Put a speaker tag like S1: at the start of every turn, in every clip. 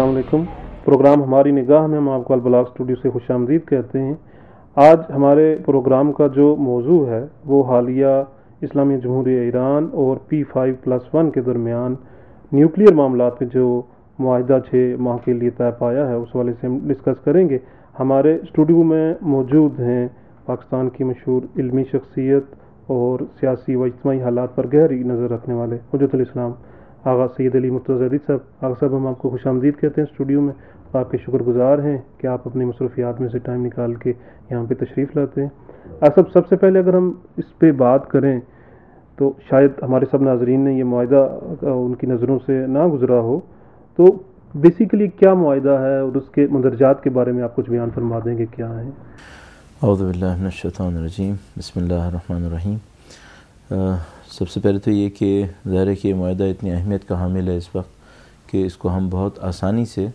S1: अल्लाम प्रोग्राम हमारी निगाह में हम आपको अलबलाग स्टूडियो से खुश आमदीद कहते हैं आज हमारे प्रोग्राम का जो मौजू है वो हालिया इस्लामी जमहूर ईरान और पी फाइव प्लस वन के दरमियान न्यूक्लियर मामला में जो माहा छः माह के लिए तय पाया है उस वाले से हम डिस्कस करेंगे हमारे स्टूडियो में मौजूद हैं पाकिस्तान की मशहूर इलमी शख्सियत और सियासी व इजमाही हालात पर गहरी नज़र रखने वाले हजरत इस्लाम आगा सैद अली मुर्तज़दी साहब आगा साहब हम आपको खुश आमदीद कहते हैं स्टूडियो में आपके शुक्रगुजार हैं कि आप अपनी मसरूफियात में से टाइम निकाल के यहाँ पे तशरीफ़ लाते हैं आग साहब सबसे पहले अगर हम इस पर बात करें तो शायद हमारे सब नाजरीन ने यह माहा उनकी नज़रों से ना गुजरा हो तो बेसिकली क्या माहा है और उसके मंदरजात के बारे में आप कुछ बयान फरमा देंगे क्या है
S2: अवदबिल्लाशतरजीम रहीम सबसे पहले तो ये कि ज़ाहिर कि माहा इतनी अहमियत का हामिल है इस वक्त कि इसको हम बहुत आसानी से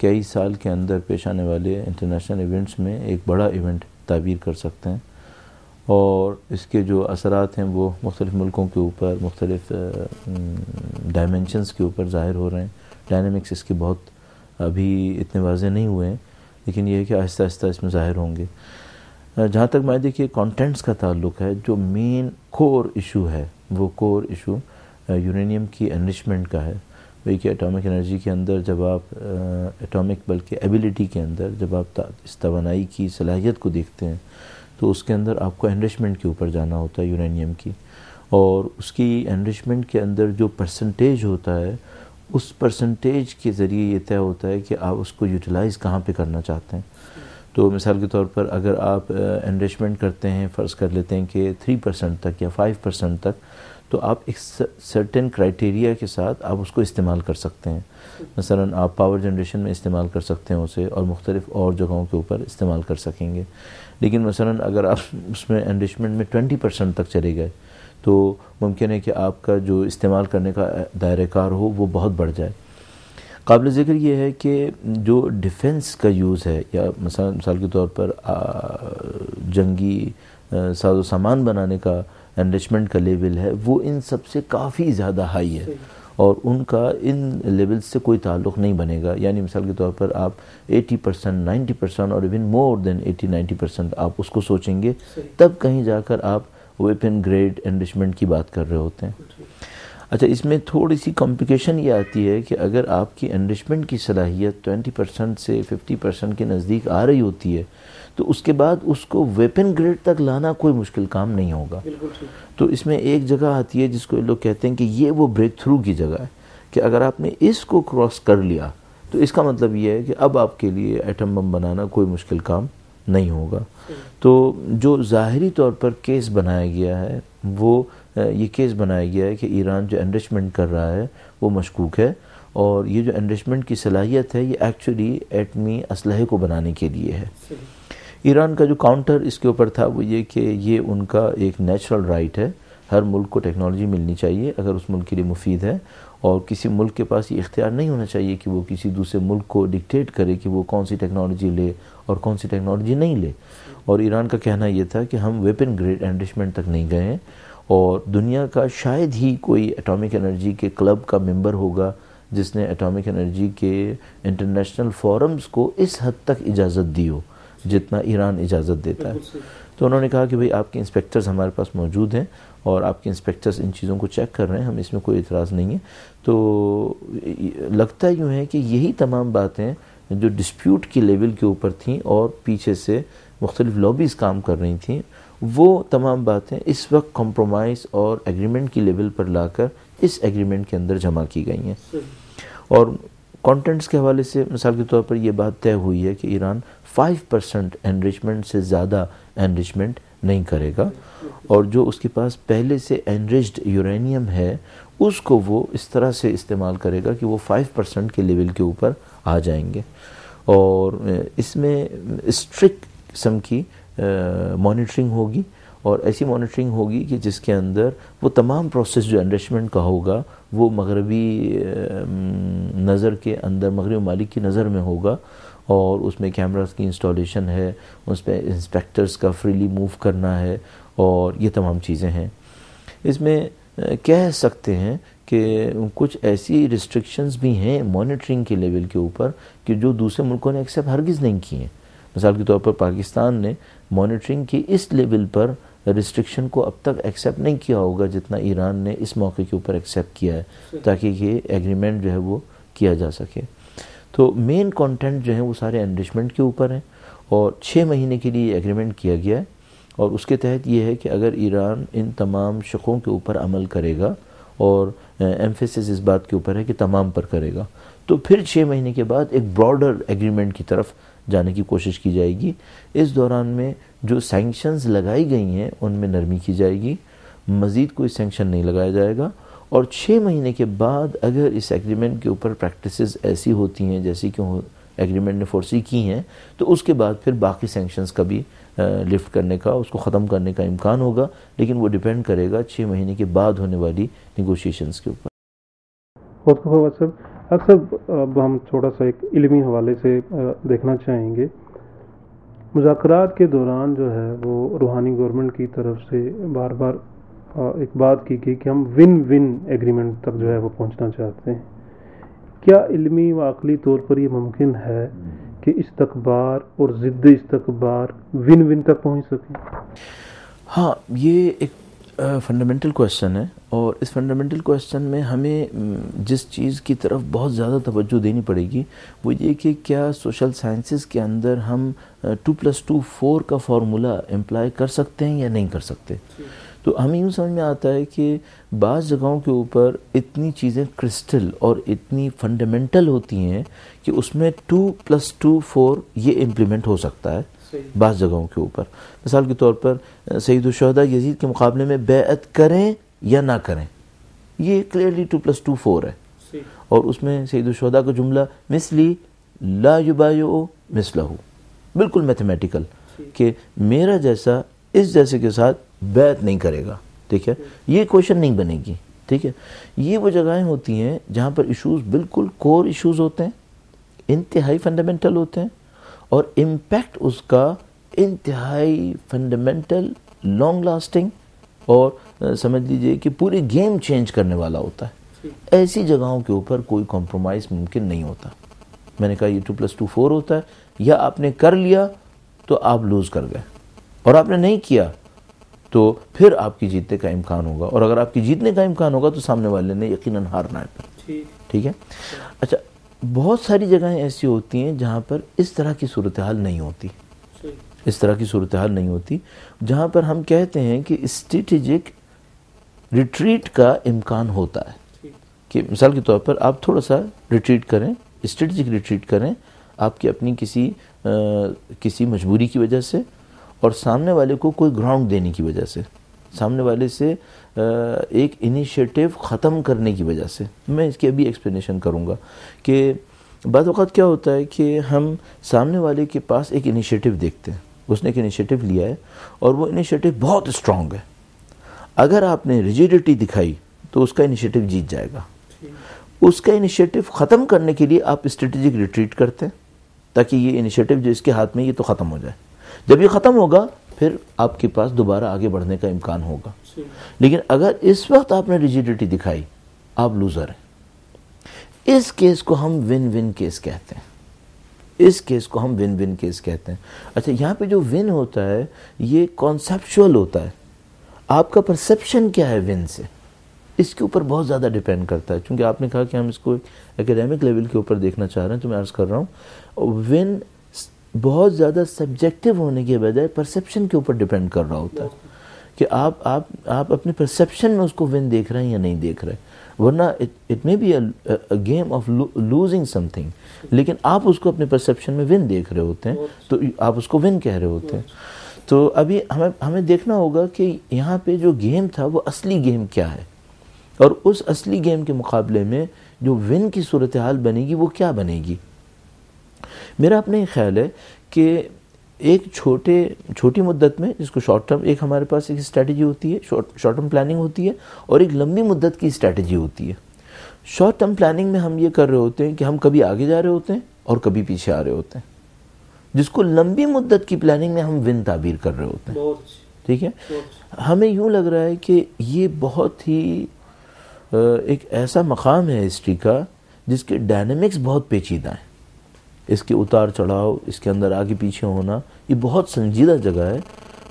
S2: कई साल के अंदर पेश आने वाले इंटरनेशनल इवेंट्स में एक बड़ा इवेंट ताबीर कर सकते हैं और इसके जो असरात हैं वो मुख्तलिफ़ मुल्कों के ऊपर मुख्तलिफ़ डायमेंशनस के ऊपर ज़ाहिर हो रहे हैं डायनमिक्स इसके बहुत अभी इतने वाजे नहीं हुए हैं लेकिन यह है कि आहिस्ता आहिस्ता इसमें ज़ाहिर होंगे जहाँ तक मैं देखिए कंटेंट्स का ताल्लुक है जो मेन कोर इशू है वो कोर इशू यूरेनियम की एनरिचमेंट का है वही कि एटॉमिक एनर्जी के अंदर जब आप एटॉमिक बल्कि एबिलिटी के अंदर जब आप इस तोानाई की सलाहियत को देखते हैं तो उसके अंदर आपको एनरिचमेंट के ऊपर जाना होता है यूरेनियम की और उसकी एनरिचमेंट के अंदर जो परसेंटेज होता है उस परसेंटेज के ज़रिए ये तय होता है कि आप उसको यूटिलाइज़ कहाँ पे करना चाहते हैं तो मिसाल के तौर पर अगर आप इन्वेस्टमेंट करते हैं फ़र्ज़ कर लेते हैं कि थ्री परसेंट तक या फाइव परसेंट तक तो आप एक सर्टेन क्राइटेरिया के साथ आप उसको इस्तेमाल कर सकते हैं मसला आप पावर जनरेशन में इस्तेमाल कर सकते हैं उसे और मुख्तलिफ और जगहों के ऊपर इस्तेमाल कर सकेंगे लेकिन मसला अगर आप उसमें एनरिचमेंट में ट्वेंटी परसेंट तक चले गए तो मुमकिन है कि आपका जो इस्तेमाल करने का दायरेकार हो वो बहुत बढ़ जाए काबिल ज़िक्र ये है कि जो डिफेंस का यूज़ है या मसा मिसाल के तौर पर जंगी साजो सामान बनाने का एनरिचमेंट का लेवल है वो इन सब से काफ़ी ज़्यादा हाई है और उनका इन लेवल से कोई ताल्लुक नहीं बनेगा यानी मिसाल के तौर पर आप 80 परसेंट नाइन्टी परसेंट और इवन मोर देन 80 90 परसेंट आप उसको सोचेंगे तब कहीं जाकर आप वेपन ग्रेड एनरिचमेंट की बात कर रहे होते हैं अच्छा इसमें थोड़ी सी कॉम्प्लिकेशन ये आती है कि अगर आपकी एनरिचमेंट की सलाहियत 20 परसेंट से 50 परसेंट के नज़दीक आ रही होती है तो उसके बाद उसको वेपन ग्रेड तक लाना कोई मुश्किल काम नहीं होगा तो इसमें एक जगह आती है जिसको लोग कहते हैं कि ये वो ब्रेक थ्रू की जगह है कि अगर आपने इसको क्रॉस कर लिया तो इसका मतलब ये है कि अब आपके लिए एटम बम बनाना कोई मुश्किल काम नहीं होगा तो जो ज़ाहरी तौर पर केस बनाया गया है वो ये केस बनाया गया है कि ईरान जो एनरिचमेंट कर रहा है वो मशकूक है और ये जो एनरिचमेंट की सलाहियत है ये एक्चुअली एटमी इसल को बनाने के लिए है ईरान का जो काउंटर इसके ऊपर था वो ये कि ये उनका एक नेचुरल राइट है हर मुल्क को टेक्नोलॉजी मिलनी चाहिए अगर उस मुल्क के लिए मुफीद है और किसी मुल्क के पास ये इख्तियार नहीं होना चाहिए कि वो किसी दूसरे मुल्क को डिक्टेट करे कि वो कौन सी टेक्नोलॉजी ले और कौन सी टेक्नोलॉजी नहीं ले और ईरान का कहना ये था कि हम वेपन ग्रेड एनरिचमेंट तक नहीं गए हैं और दुनिया का शायद ही कोई एटॉमिक एनर्जी के क्लब का मेंबर होगा जिसने एटॉमिक एनर्जी के इंटरनेशनल फोरम्स को इस हद तक इजाज़त दी हो जितना ईरान इजाज़त देता है तो उन्होंने कहा कि भाई आपके इंस्पेक्टर्स हमारे पास मौजूद हैं और आपके इंस्पेक्टर्स इन चीज़ों को चेक कर रहे हैं हम इसमें कोई इतराज़ नहीं है तो लगता यूँ है कि यही तमाम बातें जो डिस्प्यूट की लेवल के ऊपर थी और पीछे से मुख्तलिफ लॉबीज़ काम कर रही थी वो तमाम बातें इस वक्त कॉम्प्रोमाइज़ और एग्रीमेंट की लेवल पर लाकर इस एग्रीमेंट के अंदर जमा की गई हैं और कंटेंट्स के हवाले से मिसाल के तौर पर यह बात तय हुई है कि ईरान 5 परसेंट एनरिचमेंट से ज़्यादा एनरिचमेंट नहीं करेगा और जो उसके पास पहले से एनरिच्ड यूरेनियम है उसको वो इस तरह से इस्तेमाल करेगा कि वो 5 परसेंट के लेवल के ऊपर आ जाएंगे और इसमें स्ट्रिक्ट किस्म की मॉनिटरिंग होगी और ऐसी मॉनिटरिंग होगी कि जिसके अंदर वो तमाम प्रोसेस जो एनरिचमेंट का होगा वो मगरबी नज़र के अंदर मगरबी मालिक की नज़र में होगा और उसमें कैमरास की इंस्टॉलेशन है उस पर इंस्पेक्टर्स का फ्रीली मूव करना है और ये तमाम चीज़ें हैं इसमें कह सकते हैं कि कुछ ऐसी रिस्ट्रिक्शंस भी हैं मॉनिटरिंग के लेवल के ऊपर कि जो दूसरे मुल्कों ने एक्सेप्ट हरगिज़ नहीं किए हैं मिसाल के तौर पर पाकिस्तान ने मॉनिटरिंग की इस लेवल पर रिस्ट्रिक्शन को अब तक एक्सेप्ट नहीं किया होगा जितना ईरान ने इस मौके के ऊपर एक्सेप्ट किया है ताकि ये एग्रीमेंट जो है वो किया जा सके तो मेन कंटेंट जो है वो सारे एनरिचमेंट के ऊपर हैं और छः महीने के लिए एग्रीमेंट किया गया है और उसके तहत ये है कि अगर ईरान इन तमाम शकों के ऊपर अमल करेगा और एम्फेसिस इस बात के ऊपर है कि तमाम पर करेगा तो फिर छः महीने के बाद एक ब्रॉडर एग्रीमेंट की तरफ जाने की कोशिश की जाएगी इस दौरान में जो सैंक्शंस लगाई गई हैं उनमें नरमी की जाएगी मज़ीद कोई सेंक्शन नहीं लगाया जाएगा और छः महीने के बाद अगर इस एग्रीमेंट के ऊपर प्रैक्टिस ऐसी होती हैं जैसी कि एग्रीमेंट ने फोर्सी की हैं तो उसके बाद फिर बाकी सेंक्शंस का भी लिफ्ट करने का उसको ख़त्म करने का इम्कान होगा लेकिन वो डिपेंड करेगा छः महीने के बाद होने वाली निगोशिएशंस के ऊपर
S1: सर अक्सर अब हम थोड़ा सा एक इलमी हवाले से देखना चाहेंगे मुजात के दौरान जो है वो रूहानी गवर्नमेंट की तरफ से बार बार एक बात की गई कि हम विन विन एग्रीमेंट तक जो है वो पहुंचना चाहते हैं क्या इलमी व अकली तौर पर ये मुमकिन है कि इस्तकबार और ज़िद्द इस्तकबार विन विन तक पहुंच सकें
S2: हाँ ये एक फंडामेंटल क्वेश्चन है और इस फंडामेंटल क्वेश्चन में हमें जिस चीज़ की तरफ बहुत ज़्यादा तवज्जो देनी पड़ेगी वो ये कि क्या सोशल साइंसेस के अंदर हम टू प्लस टू फोर का फार्मूला एम्प्लाई कर सकते हैं या नहीं कर सकते तो हमें यूँ समझ में आता है कि बाज़ जगहों के ऊपर इतनी चीज़ें क्रिस्टल और इतनी फंडामेंटल होती हैं कि उसमें टू प्लस टू फोर ये इम्प्लीमेंट हो सकता है बाज़ जगहों के ऊपर मिसाल के तौर पर सईद शहदा यजीद के मुकाबले में बेअत करें या ना करें ये clearly two plus two four है और उसमें सईद शहदा का जुमला मिसली ला युबायो मिसलहू बिल्कुल मैथमेटिकल कि मेरा जैसा इस जैसे के साथ बैत नहीं करेगा ठीक है ये क्वेश्चन नहीं बनेगी ठीक है ये वो जगहें होती हैं जहाँ पर इश्यूज बिल्कुल कोर इश्यूज होते हैं इंतहाई फंडामेंटल होते हैं और इम्पैक्ट उसका इंतहाई फंडामेंटल लॉन्ग लास्टिंग और समझ लीजिए कि पूरी गेम चेंज करने वाला होता है ऐसी जगहों के ऊपर कोई कॉम्प्रोमाइज़ मुमकिन नहीं होता मैंने कहा ये टू प्लस टू फोर होता है या आपने कर लिया तो आप लूज़ कर गए और आपने नहीं किया तो फिर आपकी जीतने का इम्कान होगा और अगर आपकी जीतने का इम्कान होगा तो सामने वाले ने यकीन हारना है ठीक है अच्छा बहुत सारी जगहें ऐसी होती हैं जहाँ पर इस तरह की सूरत हाल नहीं होती इस तरह की सूरत हाल नहीं होती जहाँ पर हम कहते हैं कि स्ट्रेटिजिक रिट्रीट का इम्कान होता है कि मिसाल के तौर पर आप थोड़ा सा रिट्रीट करें स्ट्रेटिजिक रिट्रीट करें आपकी अपनी किसी आ, किसी मजबूरी की वजह से और सामने वाले को कोई ग्राउंड देने की वजह से सामने वाले से एक इनिशिएटिव ख़त्म करने की वजह से मैं इसकी अभी एक्सप्लेनेशन करूँगा कि बाद अवत क्या होता है कि हम सामने वाले के पास एक इनिशिएटिव देखते हैं उसने एक इनिशिएटिव लिया है और वो इनिशिएटिव बहुत स्ट्रांग है अगर आपने रिजिडिटी दिखाई तो उसका इनिशिएटिव जीत जाएगा उसका इनिशिएटिव ख़त्म करने के लिए आप स्ट्रेटेजिक रिट्रीट करते हैं ताकि ये इनिशिएटिव जो इसके हाथ में ये तो ख़त्म हो जाए जब ये ख़त्म होगा फिर आपके पास दोबारा आगे बढ़ने का इम्कान होगा लेकिन अगर इस वक्त आपने रिजिडिटी दिखाई आप लूज़र हैं इस केस को हम विन विन केस कहते हैं इस केस को हम विन विन केस कहते हैं अच्छा यहाँ पे जो विन होता है ये कॉन्सेप्चुअल होता है आपका परसेप्शन क्या है विन से इसके ऊपर बहुत ज़्यादा डिपेंड करता है क्योंकि आपने कहा कि हम इसको एकेडमिक लेवल के ऊपर देखना चाह रहे हैं तो मैं अर्ज़ कर रहा हूँ विन बहुत ज़्यादा सब्जेक्टिव होने के बजाय परसेप्शन के ऊपर डिपेंड कर रहा होता है कि आप आप आप अपने परसेप्शन में उसको विन देख रहे हैं या नहीं देख रहे वरना it may be game of losing something लेकिन आप उसको अपने परसेप्शन में विन देख रहे होते हैं तो आप उसको विन कह रहे होते हैं तो अभी हमें हमें देखना होगा कि यहाँ पे जो गेम था वो असली गेम क्या है और उस असली गेम के मुकाबले में जो विन की सूरत हाल बनेगी वो क्या बनेगी मेरा अपना ही ख्याल है कि एक छोटे छोटी मुद्दत में जिसको शॉर्ट टर्म एक हमारे पास एक स्ट्रैटेजी होती है शॉर्ट शॉर्ट टर्म प्लानिंग होती है और एक लंबी मुद्दत की स्ट्रैटेजी होती है शॉर्ट टर्म प्लानिंग में हम ये कर रहे होते हैं कि हम कभी आगे जा रहे होते हैं और कभी पीछे आ रहे होते हैं जिसको लंबी मुद्दत की प्लानिंग में हम विन ताबीर कर रहे होते हैं ठीक है हमें यूँ लग रहा है कि ये बहुत ही एक ऐसा मकाम है हिस्ट्री का जिसके डायनेमिक्स बहुत पेचीदा हैं इसके उतार चढ़ाव इसके अंदर आगे पीछे होना ये बहुत संजीदा जगह है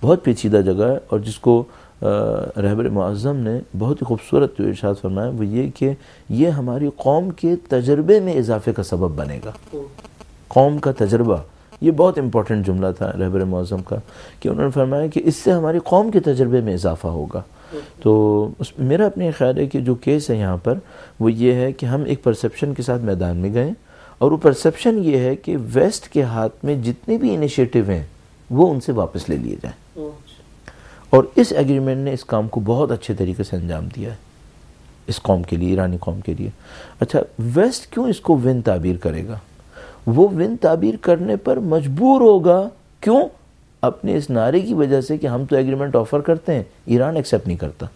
S2: बहुत पेचीदा जगह है और जिसको रहबर मज़म ने बहुत ही खूबसूरत जो इर्शाद फरमाया वो ये कि ये हमारी कौम के तजर्बे में इजाफे का सबब बनेगा कौम का तजर्बा ये बहुत इंपॉर्टेंट जुमला था रहबर मज़म का कि उन्होंने फरमाया कि इससे हमारी कौम के तजर्बे में इजाफा होगा तो उस मेरा अपने ख्याल है कि जो केस है यहाँ पर वो ये है कि हम एक परसेप्शन के साथ मैदान में गए और वो परसेप्शन ये है कि वेस्ट के हाथ में जितने भी इनिशिएटिव हैं वो उनसे वापस ले लिए जाए अच्छा। और इस एग्रीमेंट ने इस काम को बहुत अच्छे तरीके से अंजाम दिया है इस कौम के लिए ईरानी कौम के लिए अच्छा वेस्ट क्यों इसको विन ताबीर करेगा वो विन ताबीर करने पर मजबूर होगा क्यों अपने इस नारे की वजह से कि हम तो एग्रीमेंट ऑफ़र करते हैं ईरान एक्सेप्ट नहीं करता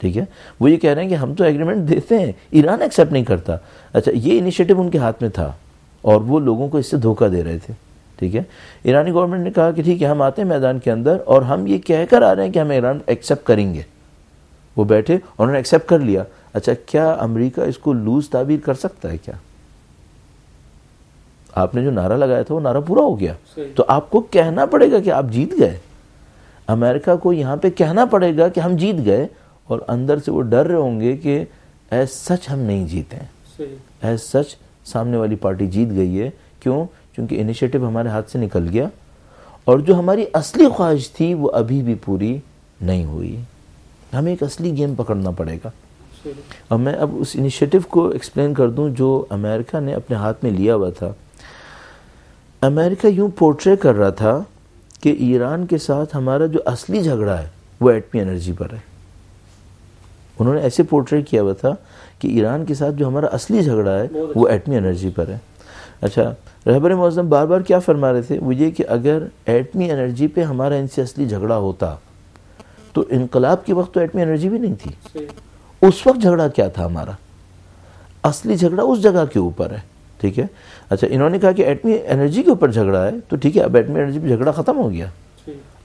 S2: ठीक है वो ये कह रहे हैं कि हम तो एग्रीमेंट देते हैं ईरान एक्सेप्ट नहीं करता अच्छा ये इनिशिएटिव उनके हाथ में था और वो लोगों को इससे धोखा दे रहे थे ठीक है ईरानी गवर्नमेंट ने कहा कि ठीक है हम आते हैं मैदान के अंदर और हम ये कहकर आ रहे हैं कि हम ईरान एक्सेप्ट करेंगे वो बैठे उन्होंने एक्सेप्ट कर लिया अच्छा क्या अमरीका इसको लूज ताबीर कर सकता है क्या आपने जो नारा लगाया था वो नारा पूरा हो गया तो आपको कहना पड़ेगा कि आप जीत गए अमेरिका को यहाँ पे कहना पड़ेगा कि हम जीत गए और अंदर से वो डर रहे होंगे कि ऐस सच हम नहीं जीते एज सच सामने वाली पार्टी जीत गई है क्यों क्योंकि इनिशिएटिव हमारे हाथ से निकल गया और जो हमारी असली ख्वाहिश थी वो अभी भी पूरी नहीं हुई हमें एक असली गेम पकड़ना पड़ेगा और मैं अब उस इनिशिएटिव को एक्सप्लेन कर दूं जो अमेरिका ने अपने हाथ में लिया हुआ था अमेरिका यूं पोर्ट्रे कर रहा था कि ईरान के साथ हमारा जो असली झगड़ा है वो एटमी एनर्जी पर है उन्होंने ऐसे पोर्ट्रेट किया हुआ था कि ईरान के साथ जो हमारा असली झगड़ा है वो एटमी एनर्जी पर है अच्छा रहबर मौजम बार बार क्या फरमा रहे थे वो ये कि अगर एटमी एनर्जी पे हमारा इनसे असली झगड़ा होता तो इनकलाब के वक्त तो एटमी एनर्जी भी नहीं थी उस वक्त झगड़ा क्या था हमारा असली झगड़ा उस जगह के ऊपर है ठीक है अच्छा इन्होंने कहा कि एटमी एनर्जी के ऊपर झगड़ा है तो ठीक है अब एटमी एनर्जी पर झगड़ा ख़त्म हो गया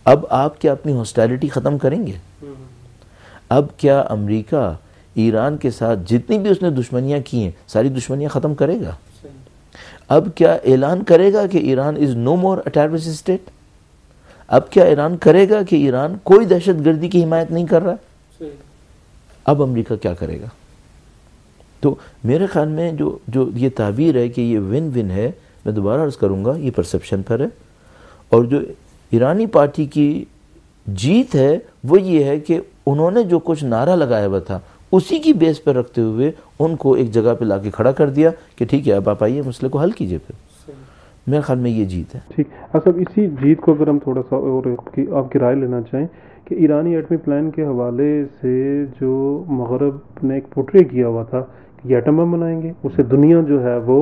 S2: अब आप क्या अपनी हॉस्टैलिटी ख़त्म करेंगे हम्म। अब क्या अमेरिका ईरान के साथ जितनी भी उसने दुश्मनियाँ की हैं सारी दुश्मनियाँ ख़त्म करेगा अब क्या ऐलान करेगा कि Iran is no more terrorist state अब क्या ईरान करेगा कि ईरान कोई दहशत गर्दी की हिमायत नहीं कर रहा अब अमेरिका क्या करेगा तो मेरे ख्याल में जो जो ये तावीर है कि ये विन विन है मैं दोबारा अर्ज़ करूँगा ये परसेप्शन पर है और जो ईरानी पार्टी की जीत है वो ये है कि उन्होंने जो कुछ नारा लगाया हुआ था उसी की बेस पर रखते हुए उनको एक जगह पे लाके खड़ा कर दिया कि ठीक है अब आप
S1: आइए मसले को हल कीजिए फिर मेरे ख्याल में ये जीत है ठीक अच्छा इसी जीत को अगर हम थोड़ा सा और आपकी आपकी राय लेना चाहें कि ईरानी एटमी प्लान के हवाले से जो मगरब ने एक पोट्रे किया हुआ था कि एटम बम बनाएंगे उससे दुनिया जो है वो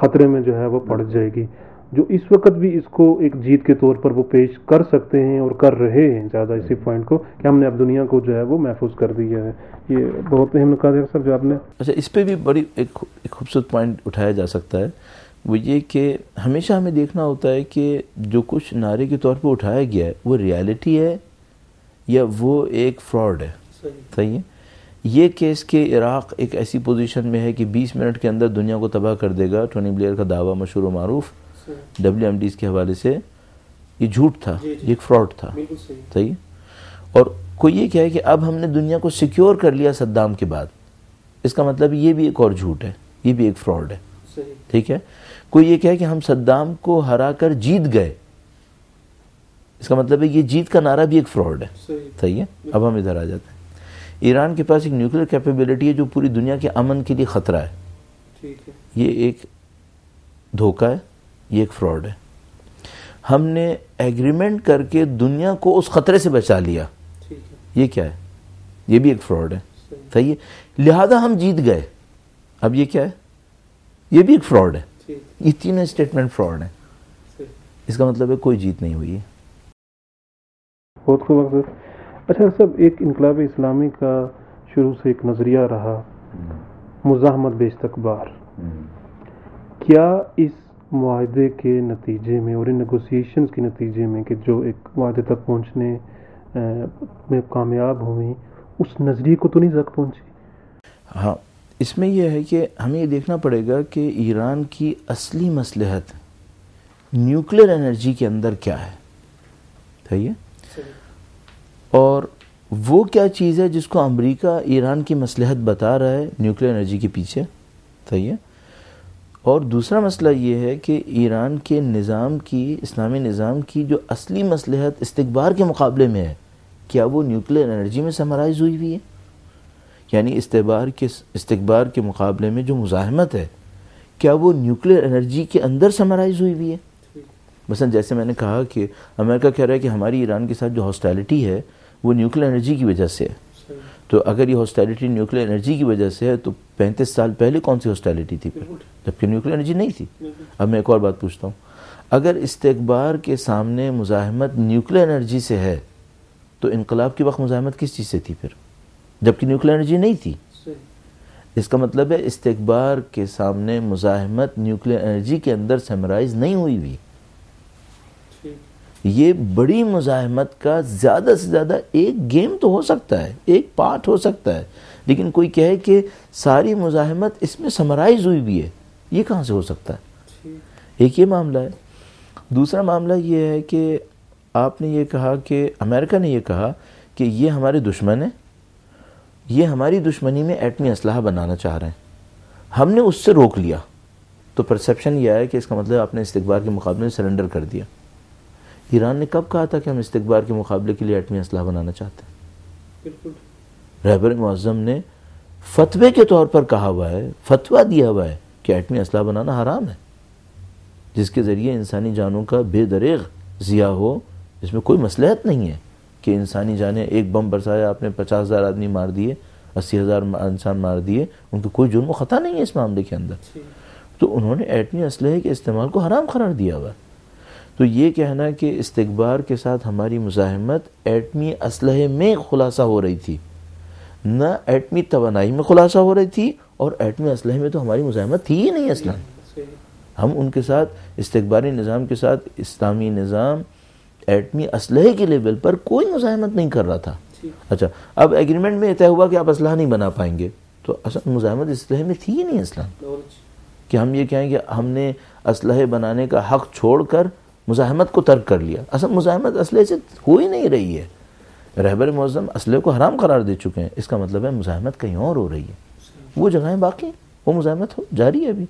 S1: ख़तरे में जो है वो पड़ जाएगी जो इस वक्त भी इसको एक जीत के तौर पर वो पेश कर सकते हैं और कर रहे हैं ज़्यादा इसी पॉइंट हम्म। को कि हमने अब दुनिया को जो है वो महफूज कर दिया है ये बहुत अहम नकाज सर जो आपने
S2: अच्छा इस पर भी बड़ी एक खूबसूरत पॉइंट उठाया जा सकता है वो ये कि हमेशा हमें देखना होता है कि जो कुछ नारे के तौर पर उठाया गया है वो रियलिटी है या वो एक फ्रॉड है सही है ये केस के इराक़ एक ऐसी पोजीशन में है कि 20 मिनट के अंदर दुनिया को तबाह कर देगा टोनी ब्लेयर का दावा मशहूर मरूफ़ डब्ल्यू एम के हवाले से ये झूठ था ये एक फ्रॉड था सही और कोई ये क्या है कि अब हमने दुनिया को सिक्योर कर लिया सद्दाम के बाद इसका मतलब ये भी एक और झूठ है ये भी एक फ्रॉड है ठीक है कोई ये क्या है कि हम सद्दाम को हरा कर जीत गए इसका मतलब है ये जीत का नारा भी एक फ्रॉड है सही है अब हम इधर आ जाते हैं ईरान के पास एक न्यूक्लियर कैपेबिलिटी है जो पूरी दुनिया के अमन के लिए ख़तरा है, है ये एक धोखा है ये एक फ्रॉड है हमने एग्रीमेंट करके दुनिया को उस खतरे से बचा लिया ये क्या है ये भी एक फ्रॉड है सही है लिहाजा हम जीत गए अब ये क्या है ये भी एक फ्रॉड है ये तीनों स्टेटमेंट फ्रॉड है इसका मतलब है कोई जीत नहीं हुई है
S1: बहुत खूब अक्सर अच्छा सब एक इनकलाब इस्लामी का शुरू से एक नज़रिया रहा हम्म। मुजाहमत बेस्तकबार हम्म। क्या इस वायदे के नतीजे में और इन नगोसिएशन के नतीजे में कि जो एक वादे तक पहुँचने में कामयाब हुई उस नज़रिए को तो नहीं जक पहुँची हाँ इसमें यह है कि हमें ये देखना पड़ेगा कि
S2: ईरान की असली मसलहत न्यूक्लियर एनर्जी के अंदर क्या है सही है और वो क्या चीज़ है जिसको अमेरिका ईरान की मसलहत बता रहा है न्यूक्लियर एनर्जी के पीछे सही है और दूसरा मसला ये है कि ईरान के निज़ाम की इस्लामी निज़ाम की जो असली मसलहत इस्तबार के मुकाबले में है क्या वो न्यूक्लियर एनर्जी में समराइज़ हुई हुई है यानी इस्तबार के इस्तबार के मुकाबले में जो मुजाहमत है क्या वो न्यूक्लियर एनर्जी के अंदर समराइज़ हुई हुई है मसलन जैसे मैंने कहा कि अमेरिका कह रहा है कि हमारी ईरान के साथ जो हॉस्टैलिटी है वो न्यूक्लियर एनर्जी की वजह से है तो अगर ये हॉस्टैलिटी न्यूक्लियर एनर्जी की वजह से है तो पैंतीस साल पहले कौन सी हॉस्टैलिटी थी फिर जबकि न्यूक्लियर एनर्जी नहीं थी अब मैं एक और बात पूछता हूँ अगर इस्तबार के सामने मुजाहमत न्यूक्लियर एनर्जी से है तो इनकलाब के वक्त मुजाहमत किस चीज़ से थी फिर जबकि न्यूक्लियर एनर्जी नहीं थी इसका मतलब है इस्तबार के सामने मुजाहमत न्यूक्लियर एनर्जी के अंदर समराइज नहीं हुई हुई ये बड़ी मुजाहमत का ज़्यादा से ज़्यादा एक गेम तो हो सकता है एक पार्ट हो सकता है लेकिन कोई कहे कि सारी मुजाहमत इसमें समराइज हुई भी है ये कहाँ से हो सकता है एक ये मामला है दूसरा मामला ये है कि आपने ये कहा कि अमेरिका ने ये कहा कि ये हमारे दुश्मन हैं ये हमारी दुश्मनी में एटमी असलाह बनाना चाह रहे हैं हमने उससे रोक लिया तो परसेप्शन यह है कि इसका मतलब आपने इस्तेबार के मुकाबले में सरेंडर कर दिया ईरान ने कब कहा था कि हम इस्तबार के मुकाबले के लिए एटमी असलाह बनाना चाहते हैं रहबर मज़म ने फतवे के तौर पर कहा हुआ है फतवा दिया हुआ है कि एटमी असलाह बनाना हराम है जिसके ज़रिए इंसानी जानों का बेदरेग ज़िया हो इसमें कोई मसलहत नहीं है कि इंसानी जाने एक बम बरसाया आपने पचास हज़ार आदमी मार दिए अस्सी हज़ार इंसान मार दिए उनको कोई जुर्म ख़ता नहीं है इस मामले के अंदर तो उन्होंने एटमी असलहे के इस्तेमाल को हराम करार दिया हुआ है तो ये कहना कि इस्तबार के साथ हमारी मुजाहमत एटमी इसलहे में खुलासा हो रही थी न एटमी तो में खुलासा हो रही थी और एटमी असलहे में तो हमारी मुजाहमत थी ही नहीं असला हम उनके साथ इस्तबारी निज़ाम के साथ इस्लामी निज़ाम एटमी असलहे के लेवल पर कोई मुजाहमत नहीं कर रहा था अच्छा अब एग्रीमेंट में तय हुआ कि आप असलाह नहीं बना पाएंगे तो असल मुजाहमत इसलहे में थी ही नहीं असला कि हम ये कहें कि हमने असलहे बनाने का हक छोड़ कर मुजाहमत को तर्क कर लिया असल मुजाहमत असले से हो ही नहीं रही है रहबर मौजम असले को हराम करार दे चुके हैं इसका मतलब है मुजाहमत कहीं और हो रही है वो जगहें बाकी वो मुजाहमत हो जारी है अभी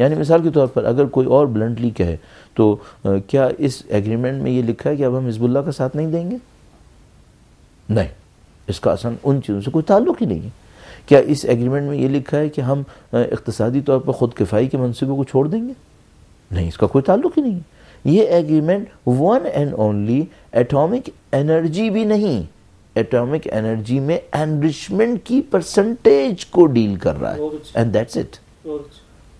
S2: यानी मिसाल के तौर पर अगर कोई और ब्लंटली कहे तो आ, क्या इस एग्रीमेंट में ये लिखा है कि अब हम हिजबुल्ला का साथ नहीं देंगे नहीं इसका असल उन चीज़ों से कोई ताल्लुक ही नहीं है क्या इस एग्रीमेंट में ये लिखा है कि हम इकतसादी तौर पर ख़ुद किफ़ाई के मनसूबे को छोड़ देंगे नहीं इसका कोई ताल्लुक ही नहीं है ये agreement one and only atomic energy भी नहीं एटॉमिक एनर्जी में एनरिचमेंट की परसेंटेज को डील कर रहा है एंड दैट्स इट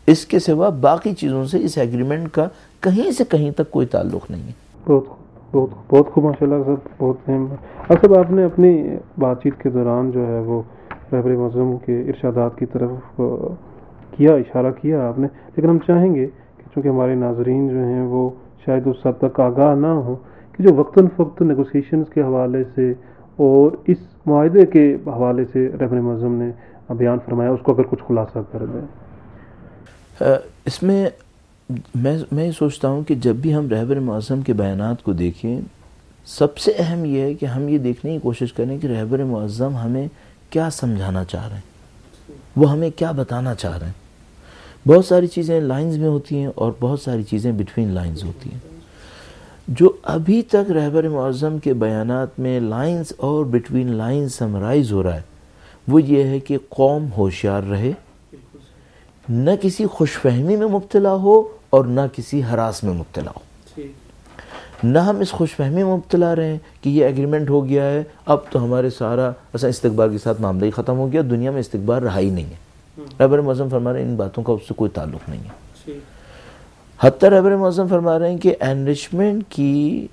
S2: इसके सिवा बाकी चीज़ों से इस एग्रीमेंट का कहीं से कहीं तक कोई ताल्लुक नहीं है
S1: बहुत बहुत बहुत खूब माशाल्लाह सर बहुत असब आपने अपनी बातचीत के दौरान जो है वो रहबर मजलम के इर्शादात की तरफ किया इशारा किया आपने लेकिन हम चाहेंगे कि चूँकि हमारे नाजरीन जो हैं वो शायद उस सब तक आगाह ना हो कि जो वक्ता फ़क्त नगोसिएशन के हवाले से और इस माहे के हवाले से रहन मज़म ने बयान फरमाया उसको अगर कुछ खुलासा कर
S2: दें इसमें मैं मैं ये सोचता हूँ कि जब भी हम रहबर मज़म के बयान को देखें सबसे अहम यह है कि हम ये देखने की कोशिश करें कि रहबर मज़म हमें क्या समझाना चाह रहे हैं वो हमें क्या बताना चाह रहे हैं बहुत सारी चीज़ें लाइंस में होती हैं और बहुत सारी चीज़ें बिटवीन लाइंस होती हैं जो अभी तक रहबर मज़म के बयान में लाइंस और बिटवीन लाइंस समराइज़ हो रहा है वो ये है कि कौम होशियार रहे न किसी खुश फहमी में मुबतला हो और न किसी हरास में मुबतला हो न हम इस खुश फहमी में मुबतला रहें कि ये एग्रीमेंट हो गया है अब तो हमारे सारा असा अच्छा, इस्तबार के साथ मामला ही ख़त्म हो गया दुनिया में इस्तबार रहा ही नहीं है हम्म। रबर मौजम फरमा रहे हैं इन बातों का उससे कोई ताल्लुक नहीं है हती रबर मौजम फरमा रहे हैं कि एनरिचमेंट की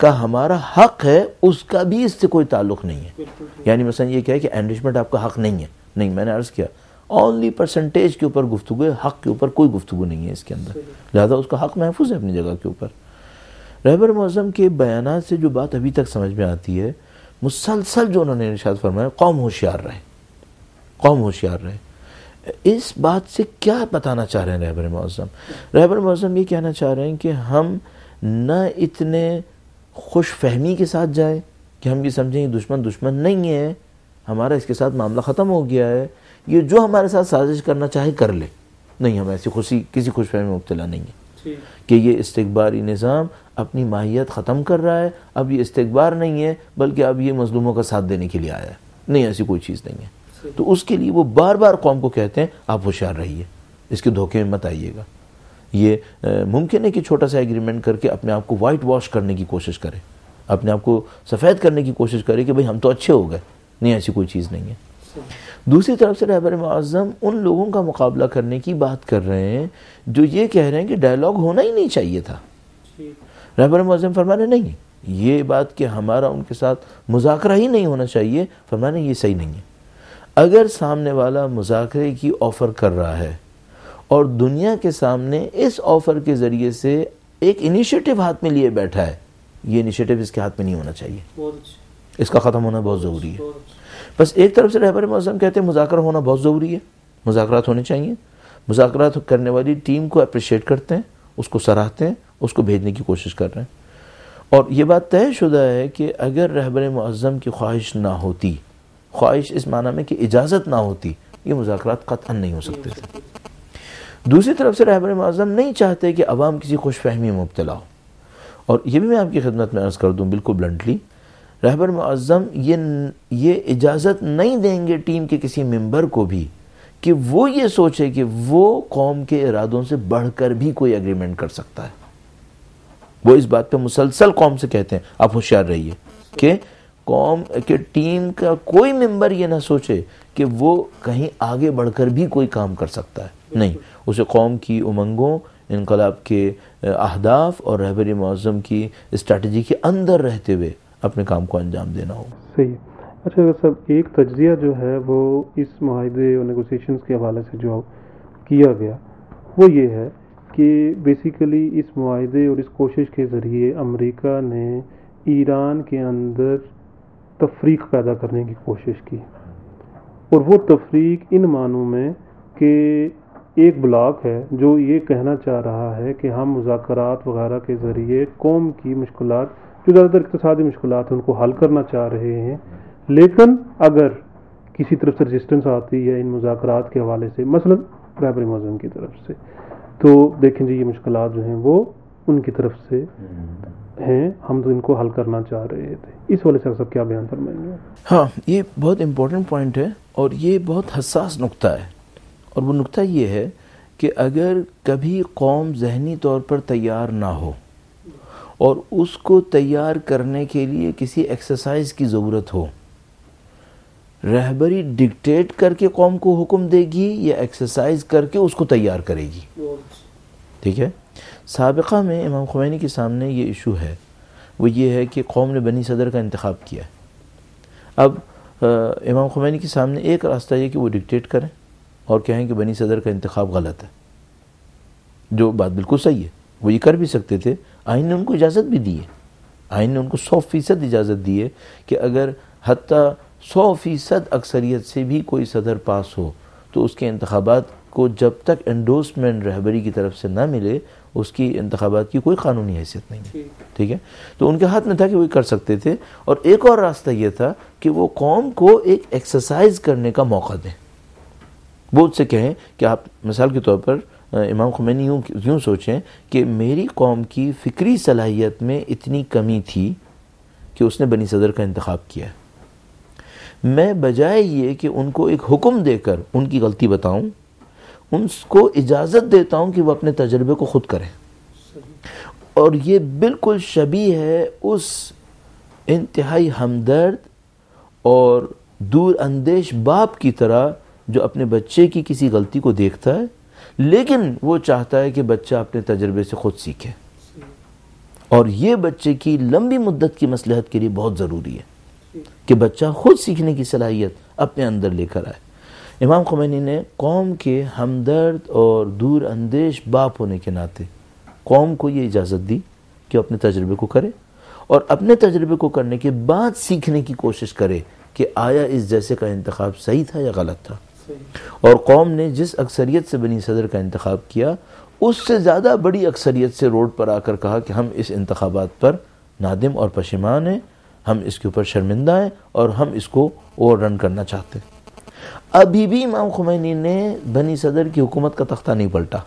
S2: का हमारा हक है उसका भी इससे कोई ताल्लुक नहीं है यानी मसलन ये क्या है कि एनरिचमेंट आपका हक नहीं है नहीं मैंने अर्ज़ किया ओनली परसेंटेज के ऊपर गुफ्तु है हक के ऊपर कोई गुफ्तु नहीं है इसके अंदर लिहाजा उसका हक महफूज है अपनी जगह के ऊपर रहबर मौजम के बयान से जो बात अभी तक समझ में आती है मुसलसल जो उन्होंने निशात फरमाया कौम होशियार रहे कौम होशियार रहे इस बात से क्या बताना चाह रहे हैं रहबर मौज़म रहबर मौज़म ये कहना चाह रहे हैं कि हम न इतने खुश फहमी के साथ जाए कि हम ये समझें दुश्मन दुश्मन नहीं है हमारा इसके साथ मामला ख़त्म हो गया है ये जो हमारे साथ साजिश करना चाहे कर ले नहीं हम ऐसी खुशी किसी खुश फहमी में मुबतला नहीं है कि ये इस्तबारी निज़ाम अपनी माहियत ख़त्म कर रहा है अब ये इस्तबार नहीं है बल्कि अब ये मज़लूमों का साथ देने के लिए आया है नहीं ऐसी कोई चीज़ नहीं है तो उसके लिए वो बार बार कौम को कहते हैं आप होशियार रहिए इसके धोखे में मत आइएगा ये मुमकिन है कि छोटा सा एग्रीमेंट करके अपने आप को वाइट वॉश करने की कोशिश करें अपने आप को सफ़ेद करने की कोशिश करें कि भाई हम तो अच्छे हो गए नहीं ऐसी कोई चीज़ नहीं है दूसरी तरफ से रहबर मज़म उन लोगों का मुकाबला करने की बात कर रहे हैं जो ये कह रहे हैं कि डायलॉग होना ही नहीं चाहिए था रहबर मज़म फरमाने नहीं ये बात कि हमारा उनके साथ मुजाकरा ही नहीं होना चाहिए फरमाने ये सही नहीं है अगर सामने वाला मुजाकरे की ऑफ़र कर रहा है और दुनिया के सामने इस ऑफ़र के ज़रिए से एक इनिशिएटिव हाथ में लिए बैठा है ये इनिशिएटिव इसके हाथ में नहीं होना चाहिए इसका ख़त्म होना बहुत ज़रूरी है बस एक तरफ से रहबर मौसम कहते हैं मुजाकर होना बहुत ज़रूरी है मुजाकरात होने चाहिए मुजाकरात करने वाली टीम को अप्रिशिएट करते हैं उसको सराहते हैं उसको भेजने की कोशिश कर रहे हैं और ये बात तयशुदा है कि अगर रहबर मज़म की ख्वाहिश ना होती ख्वाहिश इस माना में कि इजाज़त ना होती ये मुजाकर क़तन नहीं हो सकते थे दूसरी तरफ से रहबर मज़म नहीं चाहते कि अवाम किसी खुश फहमी में मुबतला हो और यह भी मैं आपकी खिदमत में अर्ज़ कर दूँ बिल्कुल ब्लंटली रहबर मज़म ये ये इजाज़त नहीं देंगे टीम के किसी मेंबर को भी कि वो ये सोचे कि वो कौम के इरादों से बढ़ कर भी कोई एग्रीमेंट कर सकता है वो इस बात पे मुसलसल कौम से कहते हैं आप होशियार रहिए कि कौम के टीम का कोई मेंबर ये ना सोचे कि वो कहीं आगे बढ़कर भी कोई काम कर सकता है नहीं उसे कौम की उमंगों इनकलाब के अहदाफ और रहबरी मौज़म की स्ट्रेटजी के अंदर रहते हुए अपने काम को अंजाम देना हो
S1: सही अच्छा सर एक तजिया जो है वो इस माहे और नगोसिएशन के हवाले से जो किया गया वो ये है कि बेसिकली इस माहे और इस कोशिश के ज़रिए अमेरिका ने ईरान के अंदर तफरीक पैदा करने की कोशिश की और वो तफरीक इन मानों में कि एक ब्लॉक है जो ये कहना चाह रहा है कि हम मुजात वगैरह के ज़रिए कौम की मुश्किल जो ज़्यादातर इकतदी मुश्किल हैं उनको हल करना चाह रहे हैं लेकिन अगर किसी तरफ से रजिस्टेंस आती है इन मुजात के हवाले से मसला प्राइमरी मौजूद की तरफ से तो देखें जी ये मुश्किल जो हैं वो उनकी तरफ से हम्म। हैं हम तो इनको हल करना चाह रहे थे इस वाले सर सब क्या बयान फरमाएंगे हाँ ये बहुत इम्पोर्टेंट
S2: पॉइंट है और ये बहुत हसास नुकता है और वो नुकता ये है कि अगर कभी कौम जहनी तौर पर तैयार ना हो और उसको तैयार करने के लिए किसी एक्सरसाइज की ज़रूरत हो रहबरी डिक्टेट करके कौम को हुक्म देगी या एक्सरसाइज करके उसको तैयार करेगी ठीक है सबका में इमाम खुमैनी के सामने ये इशू है वो ये है कि कौम ने बनी सदर का इंतखब किया है अब आ, इमाम खुमैनी के सामने एक रास्ता यह कि वो डिक्टेट करें और कहें कि बनी सदर का इंतखब गलत है जो बात बिल्कुल सही है वो ये कर भी सकते थे आइन ने उनको इजाज़त भी दी है आइन ने उनको सौ फ़ीसद इजाज़त दी है कि अगर हती सौ फ़ीसद अक्सरीत से भी कोई सदर पास हो तो उसके इंतबात को जब तक एंडोसमेंट रहबरी की तरफ से ना मिले उसकी इंतबात की कोई कानूनी हैसियत नहीं है ठीक है तो उनके हाथ में था कि वो कर सकते थे और एक और रास्ता ये था कि वो कौम को एक एक्सरसाइज करने का मौका दें वो उससे कहें कि आप मिसाल के तौर पर इमाम खुमैनी यूँ यूँ सोचें कि मेरी कौम की फ़िक्री सलाहियत में इतनी कमी थी कि उसने बनी सदर का इंतखब किया मैं बजाय ये कि उनको एक हुक्म देकर उनकी गलती बताऊं उनको इजाज़त देता हूँ कि वह अपने तजर्बे को ख़ुद करें और ये बिल्कुल शबी है उस इंतहाई हमदर्द और दूर अंदेश बाप की तरह जो अपने बच्चे की किसी गलती को देखता है लेकिन वो चाहता है कि बच्चा अपने तजर्बे से ख़ुद सीखे और ये बच्चे की लंबी मुद्दत की मसलहत के लिए बहुत ज़रूरी है कि बच्चा ख़ुद सीखने की सलाहियत अपने अंदर लेकर आए इमाम खुमैनी ने कौम के हमदर्द और दूर अंदेश बाप होने के नाते कौम को ये इजाज़त दी कि अपने तजर्बे को करे और अपने तजर्बे को करने के बाद सीखने की कोशिश करे कि आया इस जैसे का इंतखब सही था या गलत था और कौम ने जिस अक्सरियत से बनी सदर का इंतखब किया उससे ज़्यादा बड़ी अक्सरियत से रोड पर आकर कहा कि हम इस इंतबात पर नादिम और पशमान हैं हम इसके ऊपर शर्मिंदा हैं और हम इसको ओवर रन करना चाहते हैं अभी भी इमाम खुमैनी ने बनी सदर की हुकूमत का तख्ता नहीं पलटा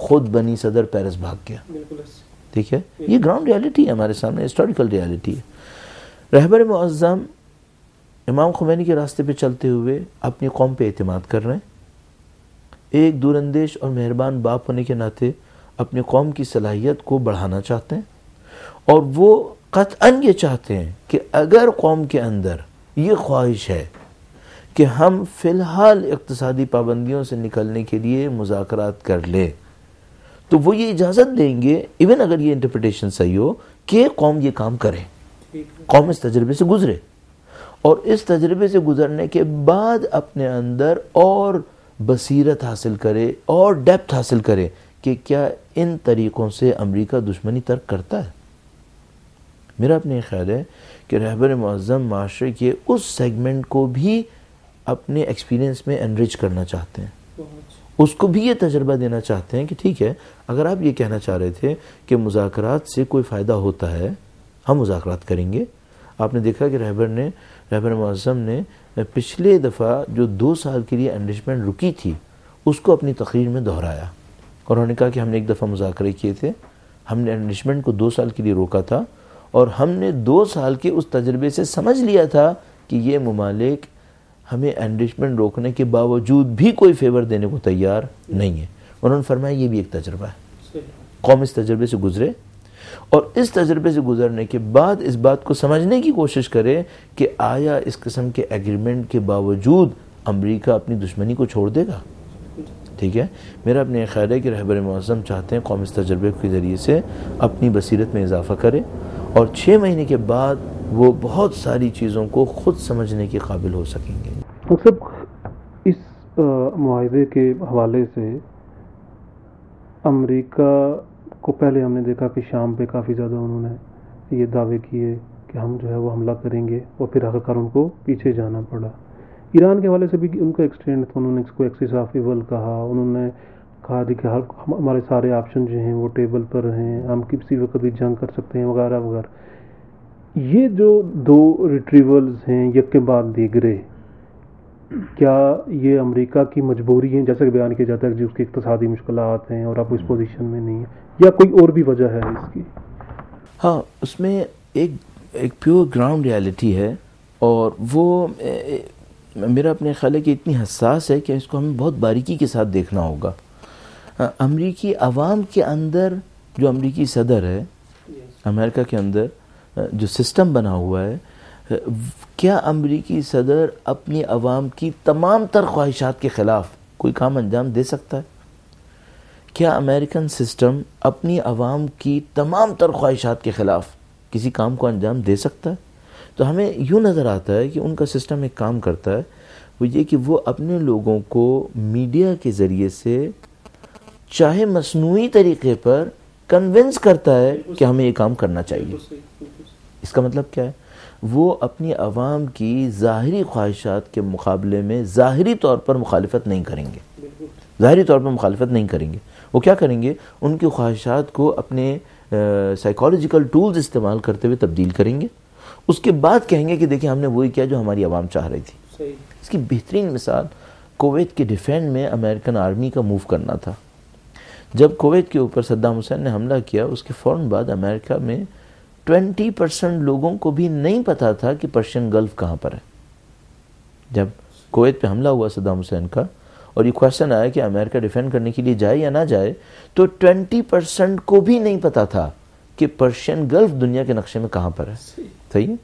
S2: खुद बनी सदर पेरिस भाग गया ठीक है ये ग्राउंड रियलिटी है हमारे सामने हिस्टोरिकल रियलिटी है रहबर मुआज़म इमाम खुमैनी के रास्ते पे चलते हुए अपनी कौम पे अतमाद कर रहे हैं एक दूरंदेश और मेहरबान बाप होने के नाते अपनी कौम की सलाहियत को बढ़ाना चाहते हैं और वो कतअन ये चाहते हैं कि अगर कौम के अंदर ये ख्वाहिश है कि हम फ़िलहाल इकतसादी पाबंदियों से निकलने के लिए मुजाकर कर लें तो वो ये इजाज़त देंगे इवन अगर ये इंटरप्रटेशन सही हो कि कौम ये काम करे कौम इस तजर्बे से गुजरे और इस तजर्बे से गुजरने के बाद अपने अंदर और बसीरत हासिल करे और डेप्थ हासिल करे कि क्या इन तरीक़ों से अमेरिका दुश्मनी तर्क करता है मेरा अपने ख्याल है कि रहबर मज़म माशरे के उस सेगमेंट को भी अपने एक्सपीरियंस में एनरिच करना चाहते हैं उसको भी ये तजर्बा देना चाहते हैं कि ठीक है अगर आप ये कहना चाह रहे थे कि मुजाकर से कोई फ़ायदा होता है हम मुजाकर करेंगे आपने देखा कि रहबर ने रहबर मज़म ने पिछले दफ़ा जो दो साल के लिए एनरिचमेंट रुकी थी उसको अपनी तकरीर में दोहराया और उन्होंने कहा कि हमने एक दफ़ा मुजाकरे किए थे हमने एनरिचमेंट को दो साल के लिए रोका था और हमने दो साल के उस तजर्बे से समझ लिया था कि ये ममालिक हमें एनरिचमेंट रोकने के बावजूद भी कोई फेवर देने को तैयार नहीं है उन्होंने फरमाया ये भी एक तजर्बा है कौम इस तजर्बे से गुजरे और इस तजर्बे से गुजरने के बाद इस बात को समझने की कोशिश करे कि आया इस किस्म के एग्रीमेंट के बावजूद अमरीका अपनी दुश्मनी को छोड़ देगा ठीक है मेरा अपने ख्याल है कि रहबर मौसम चाहते हैं कौम इस तजर्बे के ज़रिए से अपनी बसीरत में इजाफ़ा करे और छः महीने के बाद वो बहुत सारी चीज़ों को ख़ुद समझने के काबिल हो सकेंगे
S1: तो सब इस माहे के हवाले से अमेरिका को पहले हमने देखा कि शाम पे काफ़ी ज़्यादा उन्होंने ये दावे किए कि हम जो है वो हमला करेंगे और फिर आखिरकार उनको पीछे जाना पड़ा ईरान के हवाले से भी उनका एक्सटेंड था उन्होंने इसको एक्सिस ऑफ इवल कहा उन्होंने कहा कि हर हमारे सारे ऑप्शन जो हैं वो टेबल पर हैं हम किसी वक्त भी जंग कर सकते हैं वगैरह वगैरह ये जो दो रिट्रीवल्स हैं यज्ञ के बाद दीगरे क्या ये अमेरिका की मजबूरी है जैसा कि बयान किया जाता है कि उसकी इकतसादी मुश्किल हैं और आप उस पोजीशन हम्म। में नहीं है या कोई और भी वजह है इसकी हाँ उसमें
S2: एक एक प्योर ग्राउंड रियलिटी है और वो ए, मेरा अपने ख्याल है कि इतनी हसास है कि इसको हमें बहुत बारीकी के साथ देखना होगा अमरीकी आवाम के अंदर जो अमरीकी सदर है अमेरिका के अंदर जो सिस्टम बना हुआ है क्या अमरीकी सदर अपनी आवाम की तमाम तर ख्वाहिशात के ख़िलाफ़ कोई काम अंजाम दे सकता है क्या अमेरिकन सिस्टम अपनी आवाम की तमाम तर ख्वाहिशात के ख़िलाफ़ किसी काम को अंजाम दे सकता है तो हमें यूँ नज़र आता है कि उनका सिस्टम एक काम करता है वो ये कि वो अपने लोगों को मीडिया के ज़रिए से चाहे मसनू तरीके पर कन्विंस करता है कि हमें ये काम करना चाहिए इसका मतलब क्या है वो अपनी आवाम की ज़ाहरी ख्वाहिशात के मुकाबले में ज़ाहरी तौर पर मुखालफत नहीं करेंगे ज़ाहरी तौर पर मुखालफत नहीं करेंगे वो क्या करेंगे उनकी ख्वाहिशात को अपने साइकोलॉजिकल टूल्स इस्तेमाल करते हुए तब्दील करेंगे उसके बाद कहेंगे कि देखिए हमने वही किया जो हमारी आवाम चाह रही थी इसकी बेहतरीन मिसाल कोवैत के डिफेंड में अमेरिकन आर्मी का मूव करना था जब कोवैत के ऊपर सद्दाम हुसैन ने हमला किया उसके फ़ौर बाद अमेरिका में ट्वेंटी परसेंट लोगों को भी नहीं पता था कि पर्शियन गल्फ कहाँ पर है जब कोवैत पे हमला हुआ सदाम हुसैन का और ये क्वेश्चन आया कि अमेरिका डिफेंड करने के लिए जाए या ना जाए तो ट्वेंटी परसेंट को भी नहीं पता था कि पर्शियन गल्फ दुनिया के नक्शे में कहाँ पर है सही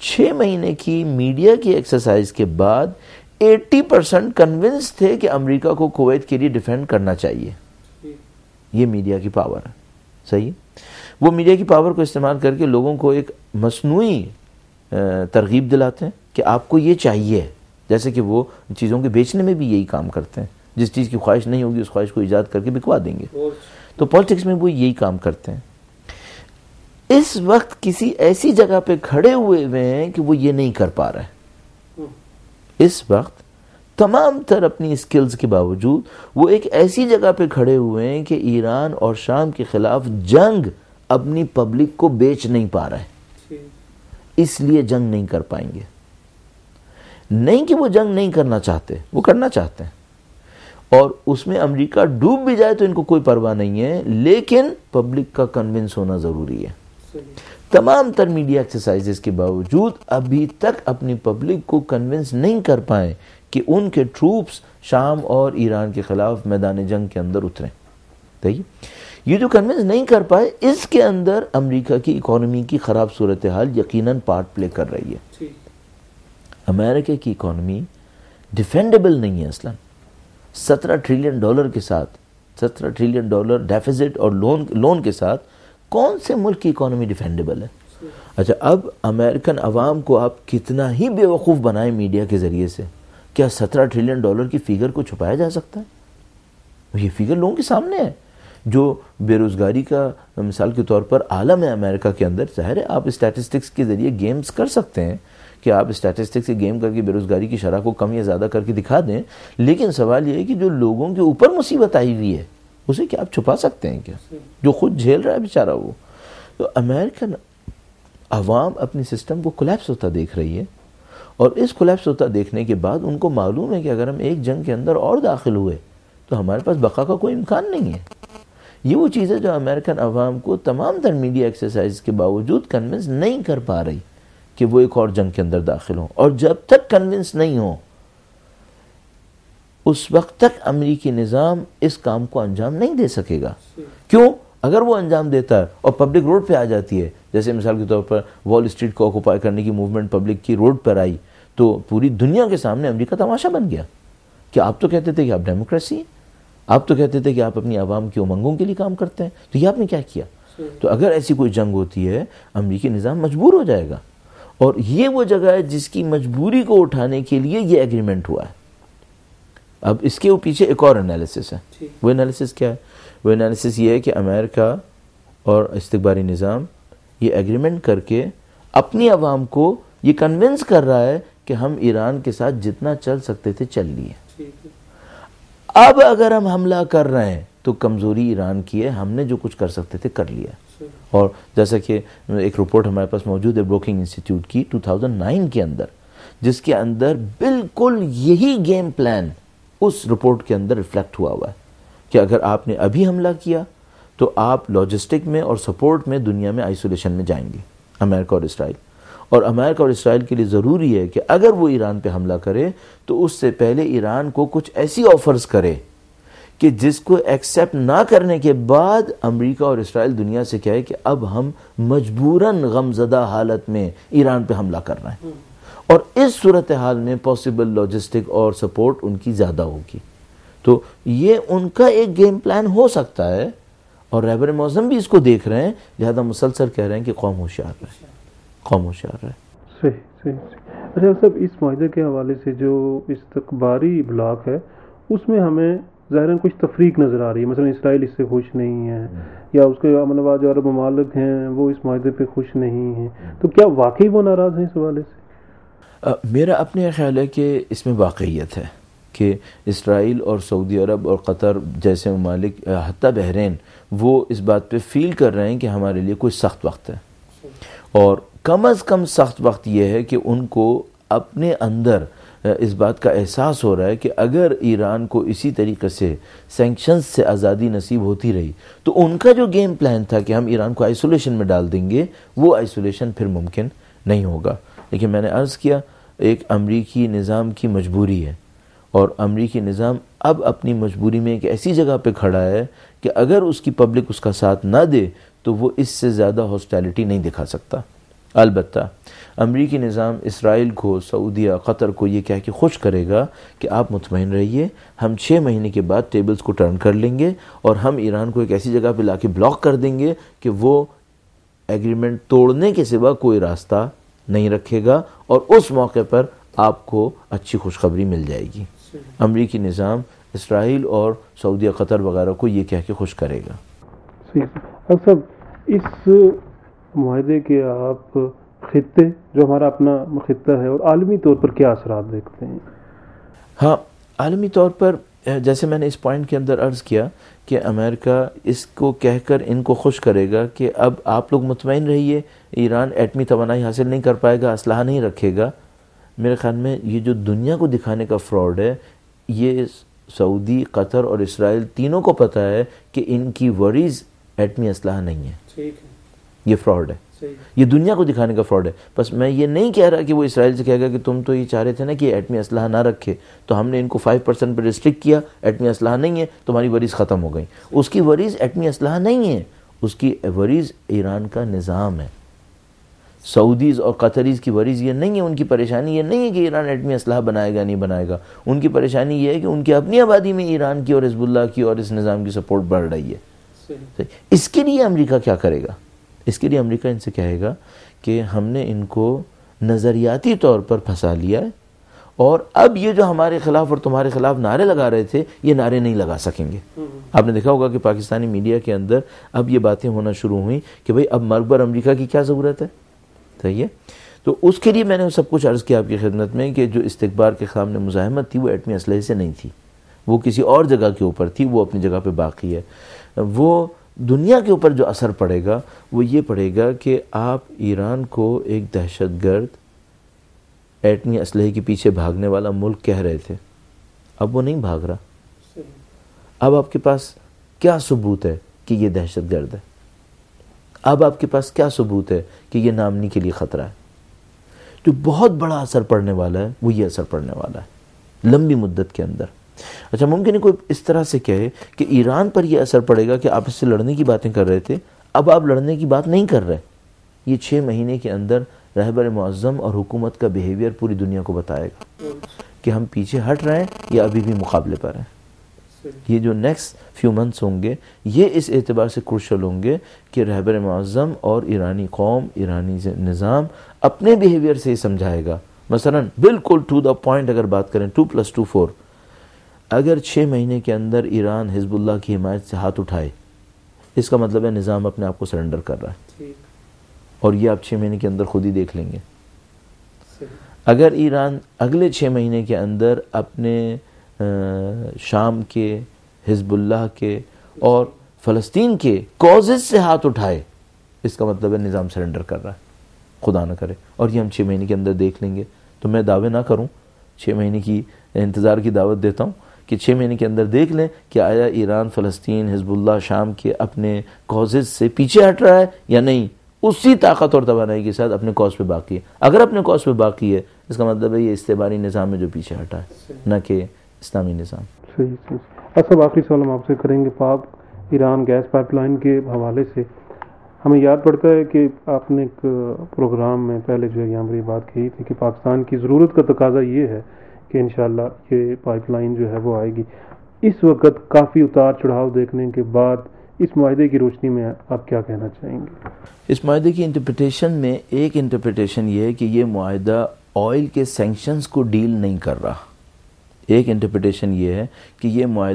S2: छः महीने की मीडिया की एक्सरसाइज के बाद 80 परसेंट कन्विंस थे कि अमेरिका को कुवैत के लिए डिफेंड करना चाहिए ये मीडिया की पावर है सही वो मीडिया की पावर को इस्तेमाल करके लोगों को एक मसनू तरगीब दिलाते हैं कि आपको ये चाहिए जैसे कि वो चीज़ों के बेचने में भी यही काम करते हैं जिस चीज़ की ख्वाहिश नहीं होगी उस ख्वाहिश को ईजाद करके बिकवा देंगे तो पॉलिटिक्स में वो यही काम करते हैं इस वक्त किसी ऐसी जगह पे खड़े हुए हुए हैं कि वो ये नहीं कर पा रहे हम्म। इस वक्त तमाम तर अपनी स्किल्स के बावजूद वो एक ऐसी जगह पे खड़े हुए हैं कि ईरान और शाम के खिलाफ जंग अपनी पब्लिक को बेच नहीं पा रहा
S3: है
S2: इसलिए जंग नहीं कर पाएंगे नहीं कि वो जंग नहीं करना चाहते वो करना चाहते हैं और उसमें अमेरिका डूब भी जाए तो इनको कोई परवाह नहीं है लेकिन पब्लिक का कन्विंस होना ज़रूरी है तमाम तर मीडिया एक्सरसाइजेस के बावजूद अभी तक अपनी पब्लिक को कन्विंस नहीं कर पाए कि उनके ट्रूप्स शाम और ईरान के ख़िलाफ़ मैदान जंग के अंदर उतरे देखिए ये जो कन्विंस नहीं कर पाए इसके अंदर अमेरिका की इकोनॉमी की ख़राब सूरत हाल यकीनन पार्ट प्ले कर रही है अमेरिका की इकोनॉमी डिफेंडेबल नहीं है असला सत्रह ट्रिलियन डॉलर के साथ सत्रह ट्रिलियन डॉलर डेफिजिट और लोन लोन के साथ कौन से मुल्क की इकोनॉमी डिफेंडेबल है अच्छा अब अमेरिकन आवाम को आप कितना ही बेवकूफ़ बनाए मीडिया के ज़रिए से क्या सत्रह ट्रिलियन डॉलर की फ़िगर को छुपाया जा सकता है ये फिगर लोगों के सामने है जो बेरोज़गारी का मिसाल के तौर पर आलम है अमेरिका के अंदर ज़ाहिर है आप स्टैटिस्टिक्स के ज़रिए गेम्स कर सकते हैं कि आप स्टैटिस्टिक्स से गेम करके बेरोज़गारी की शराह को कम या ज़्यादा करके दिखा दें लेकिन सवाल ये है कि जो लोगों के ऊपर मुसीबत आई हुई है उसे क्या आप छुपा सकते हैं क्या जो खुद झेल रहा है बेचारा वो तो अमेरिकन आवाम अपने सिस्टम को कोलेप्स होता देख रही है और इस कोलेप्स होता देखने के बाद उनको मालूम है कि अगर हम एक जंग के अंदर और दाखिल हुए तो हमारे पास बका का कोई इम्कान नहीं है ये वो चीज़ है जो अमेरिकन अवाम को तमाम तर मीडिया एक्सरसाइज के बावजूद कन्विंस नहीं कर पा रही कि वो एक और जंग के अंदर दाखिल हों और जब तक कन्विंस नहीं हो उस वक्त तक अमरीकी निज़ाम इस काम को अंजाम नहीं दे सकेगा क्यों अगर वो अंजाम देता है और पब्लिक रोड पे आ जाती है जैसे मिसाल के तौर पर वॉल स्ट्रीट को ऑक्यूपाई करने की मूवमेंट पब्लिक की रोड पर आई तो पूरी दुनिया के सामने अमरीका तमाशा बन गया कि आप तो कहते थे कि आप डेमोक्रेसी हैं आप तो कहते थे कि आप अपनी आवाम की उमंगों के लिए काम करते हैं तो ये आपने क्या किया तो अगर ऐसी कोई जंग होती है अमरीकी निज़ाम मजबूर हो जाएगा और ये वो जगह है जिसकी मजबूरी को उठाने के लिए ये एग्रीमेंट हुआ है अब इसके वो पीछे एक और एनालिसिस है वो एनालिसिस क्या है वो एनालिसिस ये है कि अमेरिका और इस्तबारी निज़ाम ये एग्रीमेंट करके अपनी आवाम को ये कन्विंस कर रहा है कि हम ईरान के साथ जितना चल सकते थे चल लिए अब अगर हम हमला कर रहे हैं तो कमज़ोरी ईरान की है हमने जो कुछ कर सकते थे कर लिया और जैसा कि एक रिपोर्ट हमारे पास मौजूद है ब्रोकिंग इंस्टीट्यूट की 2009 के अंदर जिसके अंदर बिल्कुल यही गेम प्लान उस रिपोर्ट के अंदर रिफ्लेक्ट हुआ हुआ है कि अगर आपने अभी हमला किया तो आप लॉजिस्टिक में और सपोर्ट में दुनिया में आइसोलेशन में जाएंगे अमेरिका और इसराइल और अमेरिका और इसराइल के लिए ज़रूरी है कि अगर वो ईरान पे हमला करे तो उससे पहले ईरान को कुछ ऐसी ऑफर्स करे कि जिसको एक्सेप्ट ना करने के बाद अमेरिका और इसराइल दुनिया से कहे कि अब हम मजबूरन गमजदा हालत में ईरान पे हमला कर रहे हैं हम्म। और इस सूरत हाल में पॉसिबल लॉजिस्टिक और सपोर्ट उनकी ज़्यादा होगी तो ये उनका एक गेम प्लान हो सकता है और रहबर मौसम भी इसको देख रहे हैं लिहाजा मुसलसल कह रहे हैं कि कौम होशियार रहे कौम होशियार रहा है
S1: सही सही सही अच्छा सब इस माहे के हवाले से जो इस्तबारी ब्लॉक है उसमें हमें ज़ाहिर कुछ तफरीक नज़र आ रही है मसलन इसराइल इससे खुश नहीं है हम्म। या उसके जो अरब ममालक हैं वो इस माहे पर खुश नहीं हैं हम्म। तो क्या वाकई वो नाराज़ हैं इस हवाले से
S2: आ, मेरा अपने ख्याल है कि इसमें वाकईत है कि इसराइल और सऊदी अरब और कतर जैसे ममालिक हती बहरीन वो इस बात पर फील कर रहे हैं कि हमारे लिए कोई सख्त वक्त है और कम अज़ कम सख्त वक्त यह है कि उनको अपने अंदर इस बात का एहसास हो रहा है कि अगर ईरान को इसी तरीके से सेंक्शन से आज़ादी नसीब होती रही तो उनका जो गेम प्लान था कि हम ईरान को आइसोलेशन में डाल देंगे वो आइसोलेशन फिर मुमकिन नहीं होगा लेकिन मैंने अर्ज़ किया एक अमरीकी निज़ाम की मजबूरी है और अमरीकी निज़ाम अब अपनी मजबूरी में एक ऐसी जगह पर खड़ा है कि अगर उसकी पब्लिक उसका साथ ना दे तो वो इससे ज़्यादा हॉस्टैलिटी नहीं दिखा सकता अलबत् अमरीकी निज़ाम इसराइल को सऊदिया क़तर को ये कह के खुश करेगा कि आप मुतमिन रहिए हम छः महीने के बाद टेबल्स को टर्न कर लेंगे और हम ईरान को एक ऐसी जगह पर ला ब्लॉक कर देंगे कि वो एग्रीमेंट तोड़ने के सिवा कोई रास्ता नहीं रखेगा और उस मौके पर आपको अच्छी खुशखबरी मिल जाएगी अमरीकी निज़ाम इसराइल और सऊदी क़तर वगैरह को ये कह के खुश करेगा
S1: अक्सर इस माहे के आप खत्े जो हमारा अपना खत्ता है और आलमी तौर पर क्या असर देखते हैं
S2: हाँ आलमी तौर पर जैसे मैंने इस पॉइंट के अंदर अर्ज़ किया कि अमेरिका इसको कहकर इनको खुश करेगा कि अब आप लोग मुतमिन रहिए ईरान एटमी तोानाई हासिल नहीं कर पाएगा असलाह नहीं रखेगा मेरे ख्याल में ये जो दुनिया को दिखाने का फ्रॉड है ये सऊदी कतर और इसराइल तीनों को पता है कि इनकी वरीज़ एटमी असलाह नहीं है ठीक है ये फ्रॉड है ये दुनिया को दिखाने का फ्रॉड है बस मैं ये नहीं कह रहा कि वो इसराइल से कहेगा कि तुम तो ये चाह रहे थे ना कि एटमी असलाह ना रखे तो हमने इनको फाइव परसेंट पर रिस्ट्रिक्ट किया एटमी असलाह नहीं है तुम्हारी वरीज ख़त्म हो गई उसकी वरीज एटमी असलाह नहीं है उसकी वरीज ईरान का निज़ाम है सऊदीज़ और कतरीज़ की वरीज ये नहीं है उनकी परेशानी ये नहीं है कि ईरान एटमी असलाह बनाएगा नहीं बनाएगा उनकी परेशानी ये है कि उनकी अपनी आबादी में ईरान की और हिजबुल्ला की और इस निज़ाम की सपोर्ट बढ़ रही
S3: है
S2: इसके लिए अमरीका क्या करेगा इसके लिए अमेरिका इनसे कहेगा कि हमने इनको नज़रियाती तौर पर फंसा लिया है और अब ये जो हमारे खिलाफ और तुम्हारे खिलाफ नारे लगा रहे थे ये नारे नहीं लगा सकेंगे हम्म। आपने देखा होगा कि पाकिस्तानी मीडिया के अंदर अब ये बातें होना शुरू हुई कि भाई अब मर्ग पर अमरीका की क्या ज़रूरत है सही है तो उसके लिए मैंने सब कुछ अर्ज़ किया आपकी खिदमत में कि जो इस्तबार के सामने मुजामत थी वो एटमी असलहे से नहीं थी वो किसी और जगह के ऊपर थी वो अपनी जगह पर बाकी है वो दुनिया के ऊपर जो असर पड़ेगा वो ये पड़ेगा कि आप ईरान को एक दहशतगर्द एटमी असलहे के पीछे भागने वाला मुल्क कह रहे थे अब वो नहीं भाग रहा अब आपके पास क्या सबूत है कि ये दहशतगर्द है अब आपके पास क्या सबूत है कि ये नामनी के लिए ख़तरा है जो बहुत बड़ा असर पड़ने वाला है वो ये असर पड़ने वाला है लंबी मुद्दत के अंदर अच्छा मुमकिन है कोई इस तरह से कहे कि ईरान पर यह असर पड़ेगा कि आप इससे लड़ने की बातें कर रहे थे अब आप लड़ने की बात नहीं कर रहे ये छः महीने के अंदर रहबर मुआज़म और हुकूमत का बिहेवियर पूरी दुनिया को बताएगा कि हम पीछे हट रहे हैं या अभी भी मुकाबले पर हैं ये जो नेक्स्ट फ्यू मंथ्स होंगे ये इस एतबार से क्रुशल होंगे कि रहबर मुआज़म और ईरानी कौम ईरानी निज़ाम अपने बिहेवियर से ही समझाएगा मसला बिल्कुल टू द पॉइंट अगर बात करें टू प्लस टू फोर अगर छः महीने के अंदर ईरान हिजबुल्ला की हिमायत से हाथ उठाए इसका मतलब है निज़ाम अपने आप को सरेंडर कर रहा है और ये आप छः महीने के अंदर खुद ही देख लेंगे अगर ईरान अगले छः महीने के अंदर अपने शाम के हिजबुल्ला के और फ़लस्तीन के कॉजेज से हाथ उठाए इसका मतलब है निज़ाम सरेंडर कर रहा है खुदा ना करे और ये हम छः महीने के अंदर देख लेंगे तो मैं दावे ना करूँ छः महीने की इंतज़ार की दावत देता हूँ कि छः महीने के अंदर देख लें कि आया ईरान फ़लस्तीन हिजबुल्ला शाम के अपने कॉजेज़ से पीछे हट रहा है या नहीं उसी ताकत और तोानाई के साथ अपने कॉज पे बाकी है अगर अपने कॉज पे बाकी है इसका मतलब है ये इस्तेमाली निज़ाम में जो पीछे हटा है न कि इस्लामी निज़ाम
S1: सही अच्छा, बाकी सवाल हम आपसे करेंगे पाक ईरान गैस पाइपलाइन के हवाले से हमें याद पड़ता है कि आपने एक प्रोग्राम में पहले जो है यहाँ पर बात कही थी कि पाकिस्तान की ज़रूरत का तकाजा ये है कि इन ये पाइपलाइन जो है वो आएगी इस वक्त काफ़ी उतार चढ़ाव देखने के बाद इस माहे की रोशनी में आप क्या कहना चाहेंगे
S2: इस माहे की इंटरप्रटेशन में एक इंटरप्रटेशन ये है कि ये माहा ऑयल के सेंक्शंस को डील नहीं कर रहा एक इंटरप्रटेशन ये है कि ये माहा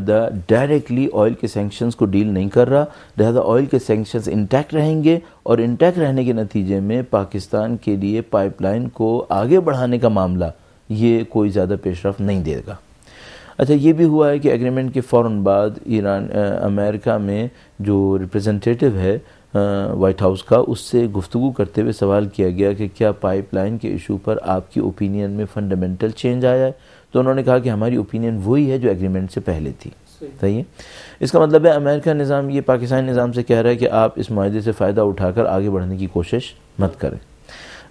S2: डायरेक्टली ऑयल के सेंक्शंस को डील नहीं कर रहा लिहाजा ऑयल के सेंक्शंस इंटैक्ट रहेंगे और इंटैक्ट रहने के नतीजे में पाकिस्तान के लिए पाइपलाइन को आगे बढ़ाने का मामला ये कोई ज़्यादा पेशरफ नहीं देगा अच्छा ये भी हुआ है कि एग्रीमेंट के फ़ौर बाद ईरान अमेरिका में जो रिप्रेजेंटेटिव है वाइट हाउस का उससे गुफ्तु करते हुए सवाल किया गया कि क्या पाइपलाइन के इशू पर आपकी ओपिनियन में फंडामेंटल चेंज आया है तो उन्होंने कहा कि हमारी ओपिनियन वही है जो एग्रीमेंट से पहले थी सही है इसका मतलब है अमेरिका निज़ाम ये पाकिस्तानी निज़ाम से कह रहा है कि आप इस माहे से फ़ायदा उठाकर आगे बढ़ने की कोशिश मत करें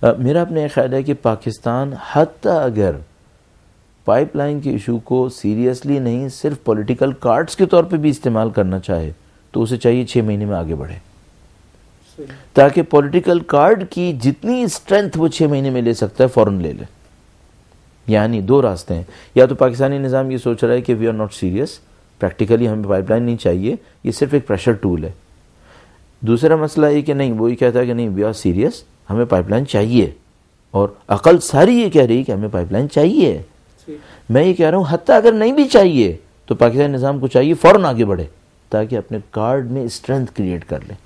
S2: मेरा अपना ख्याल है कि पाकिस्तान हती अगर पाइपलाइन के इशू को सीरियसली नहीं सिर्फ पॉलिटिकल कार्ड्स के तौर पे भी इस्तेमाल करना चाहे तो उसे चाहिए छः महीने में आगे बढ़े ताकि पॉलिटिकल कार्ड की जितनी स्ट्रेंथ वो छः महीने में ले सकता है फ़ौर ले ले यानी दो रास्ते हैं या तो पाकिस्तानी निज़ाम ये सोच रहा है कि we are not serious practically हमें पाइपलाइन नहीं चाहिए ये सिर्फ एक प्रेशर टूल है दूसरा मसला ये कि नहीं वो ये कहता है कि नहीं वी आर सीरियस हमें पाइपलाइन चाहिए और अकल सारी ये कह रही है कि हमें पाइपलाइन चाहिए मैं ये कह रहा हूँ हती अगर नहीं भी चाहिए तो पाकिस्तान निज़ाम को चाहिए फ़ौर आगे बढ़े ताकि अपने कार्ड में स्ट्रेंथ क्रिएट कर लें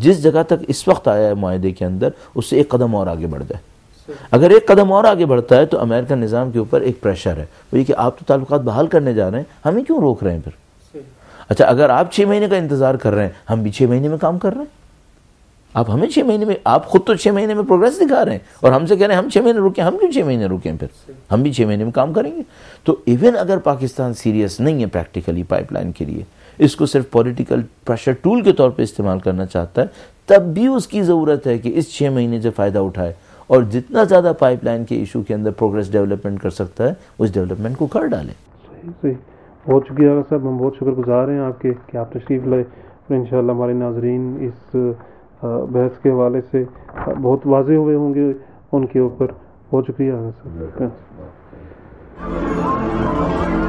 S2: जिस जगह तक इस वक्त आया है माहे के अंदर उससे एक कदम और आगे बढ़ जाए अगर एक कदम और आगे बढ़ता है तो अमेरिका निज़ाम के ऊपर एक प्रेशर है वो ये कि आप तो ताल्लुक बहाल करने जा रहे हैं हमें क्यों रोक रहे हैं फिर अच्छा अगर आप छः महीने का इंतज़ार कर रहे हैं हम भी छः महीने में काम कर रहे हैं आप हमें छह महीने में आप खुद तो छः महीने में प्रोग्रेस दिखा रहे हैं और हमसे कह रहे हैं हम छः महीने रुके हम क्यों छह महीने रुके हैं फिर हम भी छः महीने में काम करेंगे तो इवन अगर पाकिस्तान सीरियस नहीं है प्रैक्टिकली पाइपलाइन के लिए इसको सिर्फ पॉलिटिकल प्रेशर टूल के तौर पे इस्तेमाल करना चाहता है तब भी उसकी ज़रूरत है कि इस छह महीने से फ़ायदा उठाए और जितना ज़्यादा पाइपलाइन के इशू के अंदर प्रोग्रेस डेवलपमेंट कर सकता है उस डेवलपमेंट
S1: को कर डालें बहुत शुक्रिया साहब हम बहुत शुक्रगुजार हैं आपके कि आप तशरीफ़ लाए इन हमारे नाजरीन इस बहस के हवाले से बहुत वाजे हुए होंगे उनके ऊपर हो चुकी हाँ, सर
S3: हाँ।